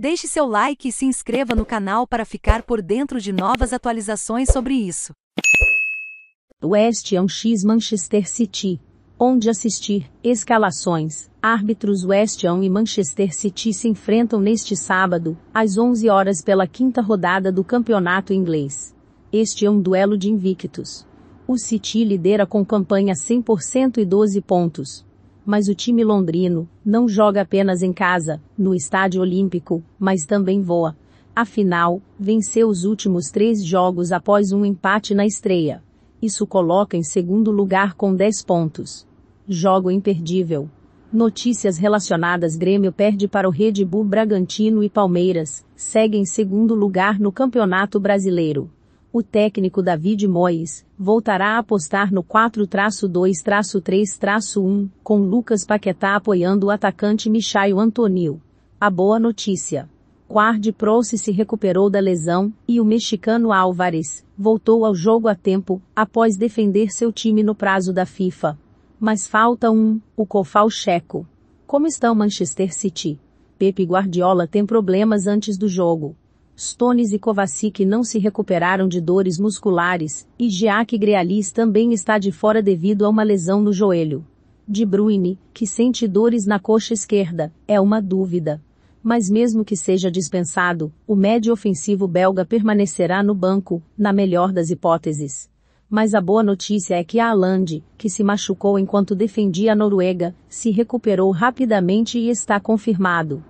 Deixe seu like e se inscreva no canal para ficar por dentro de novas atualizações sobre isso. West Ham X Manchester City onde assistir, escalações, árbitros West Ham e Manchester City se enfrentam neste sábado, às 11 horas pela quinta rodada do campeonato inglês. Este é um duelo de invictos. O City lidera com campanha 100% e 12 pontos, mas o time londrino não joga apenas em casa, no Estádio Olímpico, mas também voa. Afinal, venceu os últimos três jogos após um empate na estreia. Isso coloca em segundo lugar com 10 pontos. Jogo imperdível. Notícias relacionadas Grêmio perde para o Red Bull Bragantino e Palmeiras, segue em segundo lugar no Campeonato Brasileiro o técnico David Moyes voltará a apostar no 4-2-3-1 com Lucas Paquetá apoiando o atacante Michael Antonio. A boa notícia. Quard Proce se recuperou da lesão e o mexicano Álvares voltou ao jogo a tempo após defender seu time no prazo da FIFA. Mas falta um, o Cofal checo. Como está o Manchester City? Pepe Guardiola tem problemas antes do jogo. Stones e Kovacic não se recuperaram de dores musculares, e Jack Grealis também está de fora devido a uma lesão no joelho. De Bruyne, que sente dores na coxa esquerda, é uma dúvida. Mas mesmo que seja dispensado, o médio ofensivo belga permanecerá no banco, na melhor das hipóteses. Mas a boa notícia é que a Alande, que se machucou enquanto defendia a Noruega, se recuperou rapidamente e está confirmado.